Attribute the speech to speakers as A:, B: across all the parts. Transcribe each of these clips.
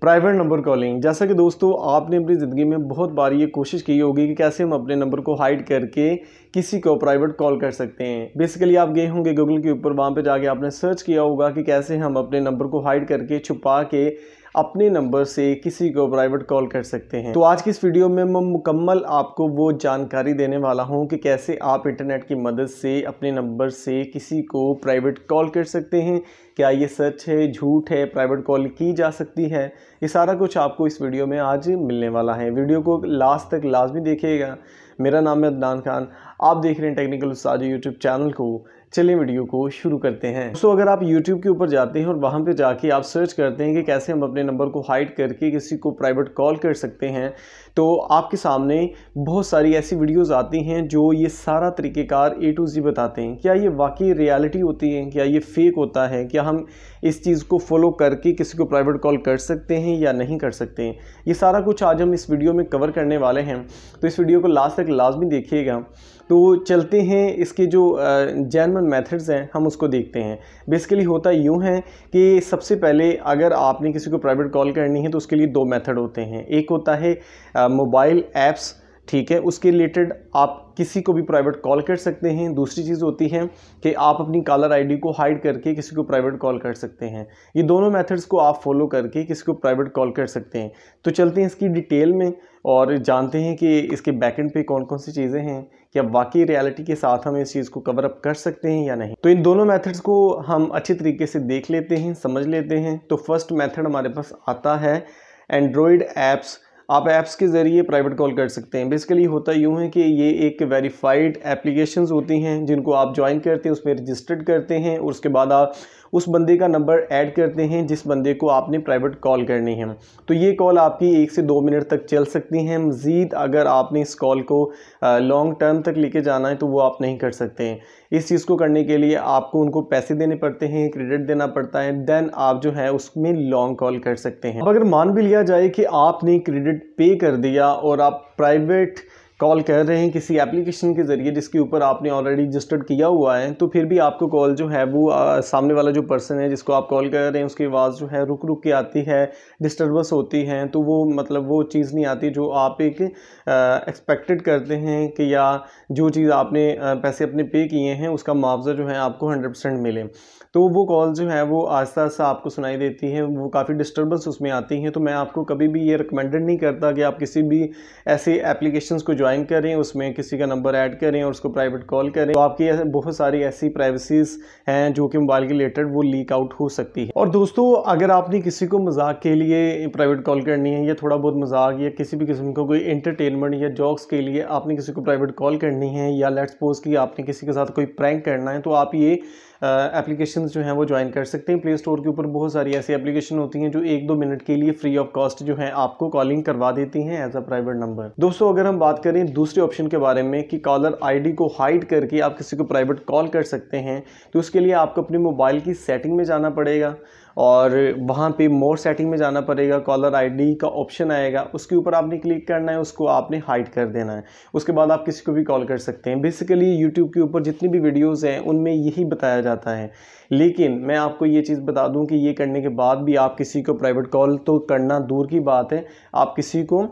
A: private number calling जैसा कि दोस्तों आपने अपनी ज़िंदगी में बहुत बार ये कोशिश की होगी कि कैसे हम अपने नंबर को हाइड करके किसी को प्राइवेट कॉल कर सकते हैं बेसिकली आप गए होंगे गूगल के ऊपर वहाँ पे जाके आपने सर्च किया होगा कि कैसे हम अपने नंबर को हाइड करके छुपा के अपने नंबर से किसी को प्राइवेट कॉल कर सकते हैं तो आज की इस वीडियो में मैं मुकम्मल आपको वो जानकारी देने वाला हूँ कि कैसे आप इंटरनेट की मदद से अपने नंबर से किसी को प्राइवेट कॉल कर सकते हैं क्या ये सच है झूठ है प्राइवेट कॉल की जा सकती है ये सारा कुछ आपको इस वीडियो में आज मिलने वाला है वीडियो को लास्ट तक लाजमी देखिएगा मेरा नाम है अदनान खान आप देख रहे हैं टेक्निकल उस्ताद यूट्यूब चैनल को चलिए वीडियो को शुरू करते हैं दोस्तों अगर आप यूट्यूब के ऊपर जाते हैं और वहाँ पर जाके आप सर्च करते हैं कि कैसे हम अपने नंबर को हाइड करके किसी को प्राइवेट कॉल कर सकते हैं तो आपके सामने बहुत सारी ऐसी वीडियोज़ आती हैं जो ये सारा तरीक़ेकार ए टू जी बताते हैं क्या ये वाकई रियलिटी होती है क्या ये फेक होता है क्या हम इस चीज़ को फॉलो करके किसी को प्राइवेट कॉल कर सकते हैं या नहीं कर सकते हैं ये सारा कुछ आज हम इस वीडियो में कवर करने वाले हैं तो इस वीडियो को लास्ट तक लाजमी देखिएगा तो चलते हैं इसके जो जर्मन मेथड्स हैं हम उसको देखते हैं बेसिकली होता यूँ है कि सबसे पहले अगर आपने किसी को प्राइवेट कॉल करनी है तो उसके लिए दो मेथड होते हैं एक होता है मोबाइल ऐप्स ठीक है उसके रिलेटेड आप किसी को भी प्राइवेट कॉल कर सकते हैं दूसरी चीज़ होती है कि आप अपनी कॉलर आईडी को हाइड करके किसी को प्राइवेट कॉल कर सकते हैं ये दोनों मेथड्स को आप फॉलो करके किसी को प्राइवेट कॉल कर सकते हैं तो चलते हैं इसकी डिटेल में और जानते हैं कि इसके बैकेंड पे कौन कौन सी चीज़ें हैं क्या वाकई रियलिटी के साथ हम इस चीज़ को कवर अप कर सकते हैं या नहीं तो इन दोनों मेथड्स को हम अच्छे तरीके से देख लेते हैं समझ लेते हैं तो फर्स्ट मेथड हमारे पास आता है एंड्रॉयड ऐप्स आप ऐप्स के ज़रिए प्राइवेट कॉल कर सकते हैं बेसिकली होता यूँ है कि ये एक वेरीफाइड एप्लीकेशन होती हैं जिनको आप ज्वाइन करते हैं उसमें रजिस्टर्ड करते हैं और उसके बाद आप उस बंदे का नंबर ऐड करते हैं जिस बंदे को आपने प्राइवेट कॉल करनी है तो ये कॉल आपकी एक से दो मिनट तक चल सकती हैं मज़ीद अगर आपने इस कॉल को लॉन्ग टर्म तक लेके जाना है तो वो आप नहीं कर सकते हैं इस चीज़ को करने के लिए आपको उनको पैसे देने पड़ते हैं क्रेडिट देना पड़ता है देन आप जो है उसमें लॉन्ग कॉल कर सकते हैं अगर मान भी लिया जाए कि आपने क्रेडिट पे कर दिया और आप प्राइवेट कॉल कर रहे हैं किसी एप्लीकेशन के ज़रिए जिसके ऊपर आपने ऑलरेडी रजिस्टर्ड किया हुआ है तो फिर भी आपको कॉल जो है वो आ, सामने वाला जो पर्सन है जिसको आप कॉल कर रहे हैं उसकी आवाज़ जो है रुक रुक के आती है डिस्टर्बेंस होती है तो वो मतलब वो चीज़ नहीं आती जो आप एक एक्सपेक्टेड करते हैं कि या जो चीज़ आपने आ, पैसे अपने पे किए हैं उसका मुआवजा जो है आपको हंड्रेड मिले तो वो कॉल जो है वो आस्ता आस्ता आपको सुनाई देती है वो काफ़ी डिस्टर्बेंस उसमें आती हैं तो मैं आपको कभी भी ये रिकमेंडेड नहीं करता कि आप किसी भी ऐसे एप्लीकेशन को ज्वाइन करें उसमें किसी का नंबर ऐड करें और उसको प्राइवेट कॉल करें तो आपकी बहुत सारी ऐसी प्राइवेसीज हैं जो कि मोबाइल के रिलेटेड वो लीक आउट हो सकती है और दोस्तों अगर आपने किसी को मजाक के लिए प्राइवेट कॉल करनी है या थोड़ा बहुत मजाक या किसी भी किस्म का को कोई इंटरटेनमेंट या जॉक्स के लिए आपने किसी को प्राइवेट कॉल करनी है या लेट्स पोज कि आपने किसी के साथ कोई प्रैंक करना है तो आप ये एप्लीकेशन जो हैं वो ज्वाइन कर सकते हैं प्ले स्टोर के ऊपर बहुत सारी ऐसी एप्लीकेशन होती हैं जो एक दो मिनट के लिए फ्री ऑफ कॉस्ट जो है आपको कॉलिंग करवा देती हैं एज अ प्राइवेट नंबर दोस्तों अगर हम बात करें दूसरे ऑप्शन के बारे में कि कॉलर आई को हाइड करके आप किसी को प्राइवेट कॉल कर सकते हैं तो उसके लिए आपको अपने मोबाइल की सेटिंग में जाना पड़ेगा और वहाँ पे मोर सेटिंग में जाना पड़ेगा कॉलर आईडी का ऑप्शन आएगा उसके ऊपर आपने क्लिक करना है उसको आपने हाइड कर देना है उसके बाद आप किसी को भी कॉल कर सकते हैं बेसिकली यूट्यूब के ऊपर जितनी भी वीडियोज़ हैं उनमें यही बताया जाता है लेकिन मैं आपको ये चीज़ बता दूँ कि ये करने के बाद भी आप किसी को प्राइवेट कॉल तो करना दूर की बात है आप किसी को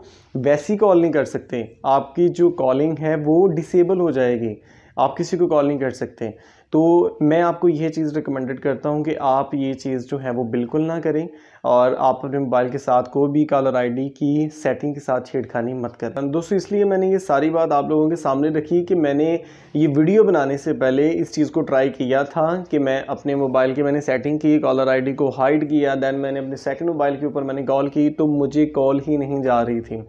A: वैसी कॉल नहीं कर सकते आपकी जो कॉलिंग है वो डिसेबल हो जाएगी आप किसी को कॉल नहीं कर सकते तो मैं आपको यह चीज़ रिकमेंडेड करता हूँ कि आप ये चीज़ जो है वो बिल्कुल ना करें और आप अपने मोबाइल के साथ कोई भी कॉलर आईडी की सेटिंग के साथ छेड़खानी मत करें दोस्तों इसलिए मैंने ये सारी बात आप लोगों के सामने रखी कि मैंने ये वीडियो बनाने से पहले इस चीज़ को ट्राई किया था कि मैं अपने मोबाइल की मैंने सेटिंग की कॉलर आई को हाइड किया दैन मैंने अपने सेकेंड मोबाइल के ऊपर मैंने कॉल की तो मुझे कॉल ही नहीं जा रही थी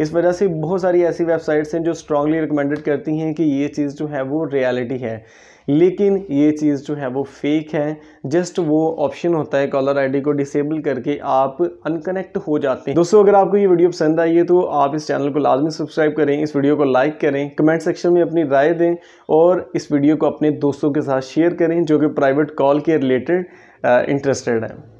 A: इस वजह से बहुत सारी ऐसी वेबसाइट्स हैं जो स्ट्रांगली रिकमेंडेड करती हैं कि ये चीज़ जो है वो रियलिटी है लेकिन ये चीज़ जो है वो फेक है जस्ट वो ऑप्शन होता है कॉलर आईडी को डिसेबल करके आप अनकनेक्ट हो जाते हैं दोस्तों अगर आपको ये वीडियो पसंद आई है तो आप इस चैनल को लाजमी सब्सक्राइब करें इस वीडियो को लाइक करें कमेंट सेक्शन में अपनी राय दें और इस वीडियो को अपने दोस्तों के साथ शेयर करें जो कि प्राइवेट कॉल के रिलेटेड इंटरेस्टेड हैं